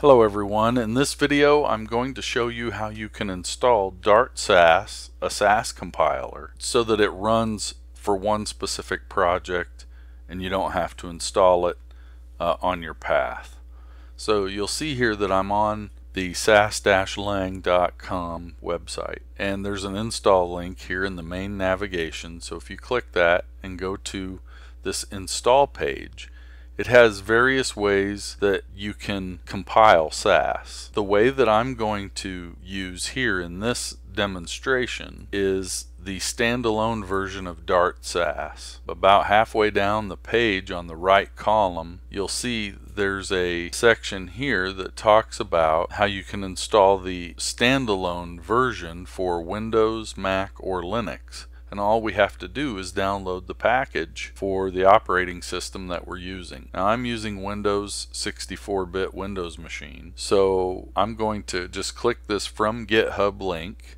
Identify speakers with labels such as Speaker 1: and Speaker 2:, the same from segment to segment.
Speaker 1: Hello everyone, in this video I'm going to show you how you can install Dart SAS, a SAS compiler, so that it runs for one specific project and you don't have to install it uh, on your path. So you'll see here that I'm on the sas-lang.com website and there's an install link here in the main navigation so if you click that and go to this install page it has various ways that you can compile SAS. The way that I'm going to use here in this demonstration is the standalone version of Dart SAS. About halfway down the page on the right column, you'll see there's a section here that talks about how you can install the standalone version for Windows, Mac, or Linux and all we have to do is download the package for the operating system that we're using. Now I'm using Windows 64-bit Windows machine, so I'm going to just click this from GitHub link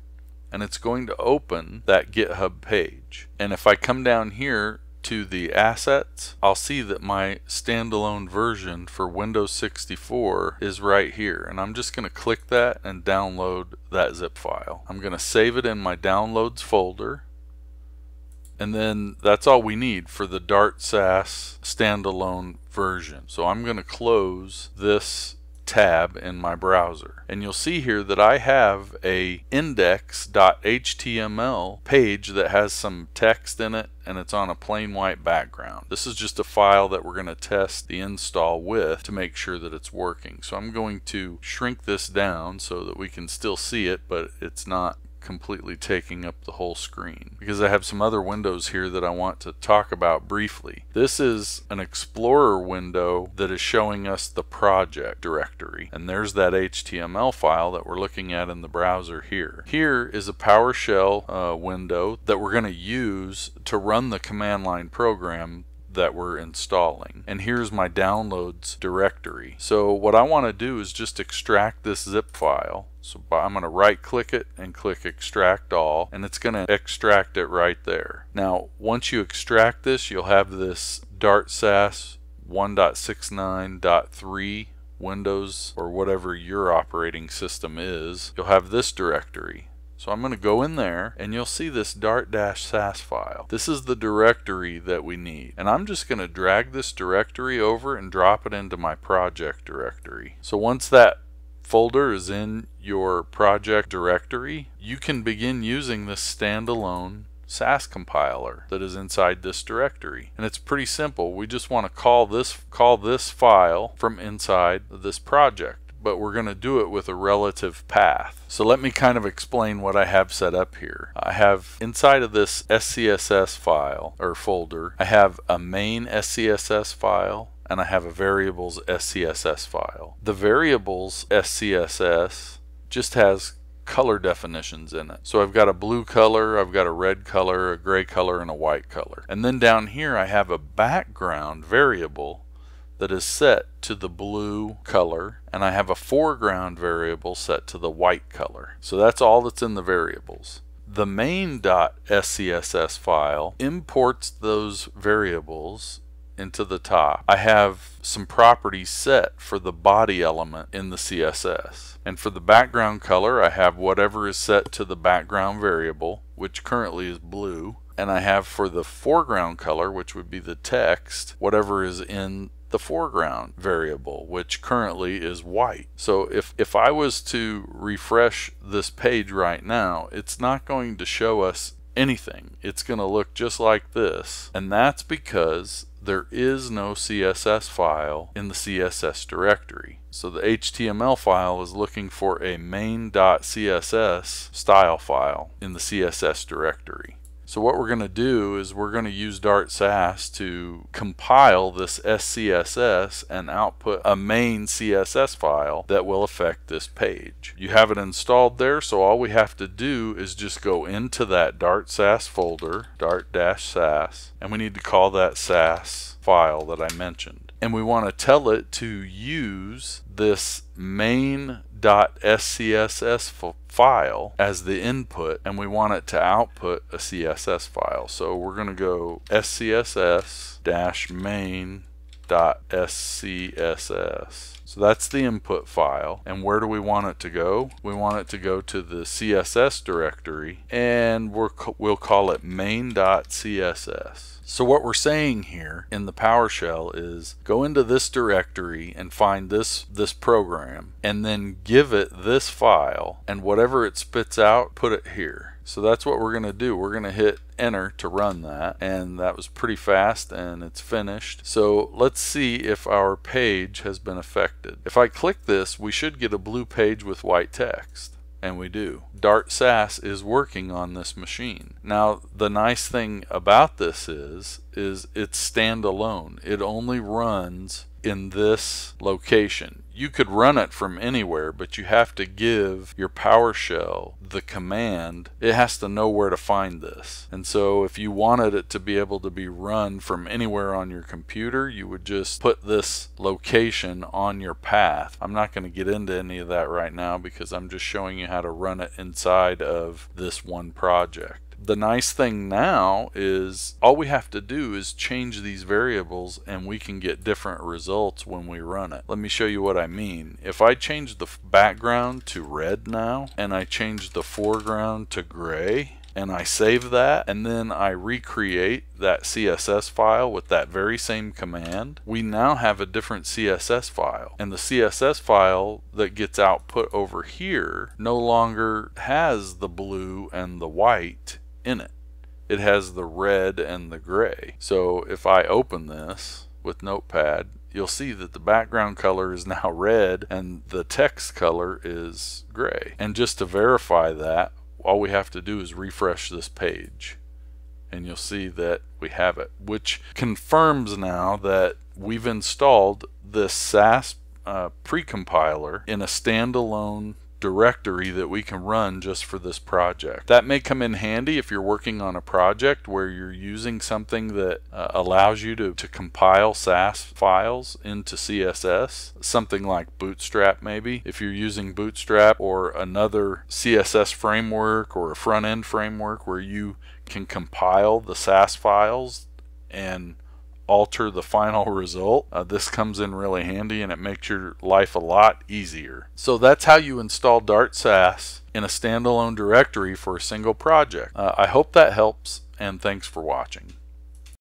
Speaker 1: and it's going to open that GitHub page. And if I come down here to the assets, I'll see that my standalone version for Windows 64 is right here. And I'm just going to click that and download that zip file. I'm going to save it in my downloads folder and then that's all we need for the Dart SAS standalone version. So I'm going to close this tab in my browser. And you'll see here that I have a index.html page that has some text in it and it's on a plain white background. This is just a file that we're going to test the install with to make sure that it's working. So I'm going to shrink this down so that we can still see it but it's not completely taking up the whole screen because I have some other windows here that I want to talk about briefly. This is an Explorer window that is showing us the project directory and there's that HTML file that we're looking at in the browser here. Here is a PowerShell uh, window that we're going to use to run the command line program that we're installing. And here's my downloads directory. So what I want to do is just extract this zip file. So I'm going to right click it and click extract all and it's going to extract it right there. Now once you extract this you'll have this Dart SAS 1.69.3 Windows or whatever your operating system is. You'll have this directory. So I'm going to go in there and you'll see this dart-sas file. This is the directory that we need. And I'm just going to drag this directory over and drop it into my project directory. So once that folder is in your project directory, you can begin using this standalone SAS compiler that is inside this directory. And it's pretty simple. We just want to call this call this file from inside this project but we're going to do it with a relative path. So let me kind of explain what I have set up here. I have inside of this SCSS file or folder, I have a main SCSS file and I have a variables SCSS file. The variables SCSS just has color definitions in it. So I've got a blue color, I've got a red color, a gray color, and a white color. And then down here I have a background variable that is set to the blue color and I have a foreground variable set to the white color. So that's all that's in the variables. The main.scss file imports those variables into the top. I have some properties set for the body element in the CSS. And for the background color, I have whatever is set to the background variable, which currently is blue. And I have for the foreground color, which would be the text, whatever is in the foreground variable, which currently is white. So if, if I was to refresh this page right now, it's not going to show us anything. It's going to look just like this. And that's because there is no CSS file in the CSS directory. So the HTML file is looking for a main.css style file in the CSS directory. So what we're going to do is we're going to use Dart Sass to compile this SCSS and output a main CSS file that will affect this page. You have it installed there, so all we have to do is just go into that Dart Sass folder, Dart-Sass, and we need to call that Sass file that I mentioned and we want to tell it to use this main.scss file as the input and we want it to output a CSS file. So we're going to go scss-main.scss so that's the input file. And where do we want it to go? We want it to go to the CSS directory and we're, we'll call it main.css. So what we're saying here in the PowerShell is go into this directory and find this, this program and then give it this file and whatever it spits out, put it here. So that's what we're going to do. We're going to hit enter to run that. And that was pretty fast and it's finished. So let's see if our page has been affected. If I click this, we should get a blue page with white text. And we do. Dart SAS is working on this machine. Now, the nice thing about this is, is it's standalone. It only runs in this location. You could run it from anywhere, but you have to give your PowerShell the command. It has to know where to find this. And so if you wanted it to be able to be run from anywhere on your computer, you would just put this location on your path. I'm not going to get into any of that right now because I'm just showing you how to run it inside of this one project the nice thing now is all we have to do is change these variables and we can get different results when we run it. Let me show you what I mean. If I change the background to red now and I change the foreground to gray and I save that and then I recreate that CSS file with that very same command, we now have a different CSS file. And the CSS file that gets output over here no longer has the blue and the white in it. It has the red and the gray. So if I open this with Notepad, you'll see that the background color is now red and the text color is gray. And just to verify that, all we have to do is refresh this page and you'll see that we have it, which confirms now that we've installed this SAS uh, precompiler in a standalone directory that we can run just for this project. That may come in handy if you're working on a project where you're using something that uh, allows you to, to compile SAS files into CSS, something like Bootstrap maybe. If you're using Bootstrap or another CSS framework or a front-end framework where you can compile the SAS files and alter the final result, uh, this comes in really handy and it makes your life a lot easier. So that's how you install Dart SAS in a standalone directory for a single project. Uh, I hope that helps and thanks for watching.